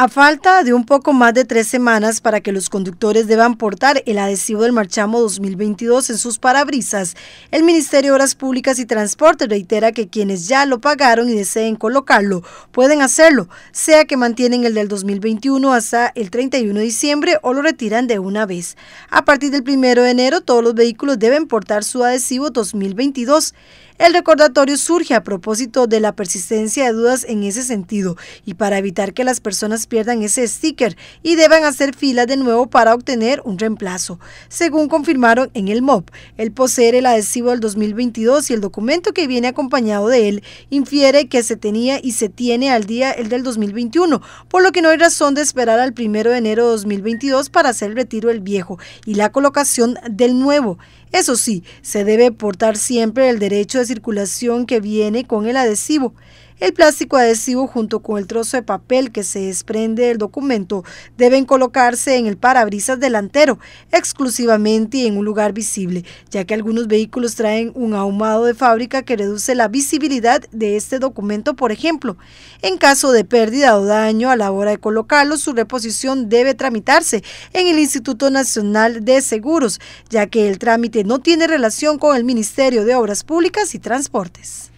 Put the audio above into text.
A falta de un poco más de tres semanas para que los conductores deban portar el adhesivo del Marchamo 2022 en sus parabrisas, el Ministerio de Obras Públicas y Transporte reitera que quienes ya lo pagaron y deseen colocarlo pueden hacerlo, sea que mantienen el del 2021 hasta el 31 de diciembre o lo retiran de una vez. A partir del 1 de enero, todos los vehículos deben portar su adhesivo 2022. El recordatorio surge a propósito de la persistencia de dudas en ese sentido y para evitar que las personas pierdan ese sticker y deban hacer fila de nuevo para obtener un reemplazo. Según confirmaron en el MOB. el poseer el adhesivo del 2022 y el documento que viene acompañado de él infiere que se tenía y se tiene al día el del 2021, por lo que no hay razón de esperar al primero de enero de 2022 para hacer el retiro del viejo y la colocación del nuevo. Eso sí, se debe portar siempre el derecho de circulación que viene con el adhesivo. El plástico adhesivo junto con el trozo de papel que se desprende del documento deben colocarse en el parabrisas delantero exclusivamente y en un lugar visible, ya que algunos vehículos traen un ahumado de fábrica que reduce la visibilidad de este documento, por ejemplo. En caso de pérdida o daño a la hora de colocarlo, su reposición debe tramitarse en el Instituto Nacional de Seguros, ya que el trámite que no tiene relación con el Ministerio de Obras Públicas y Transportes.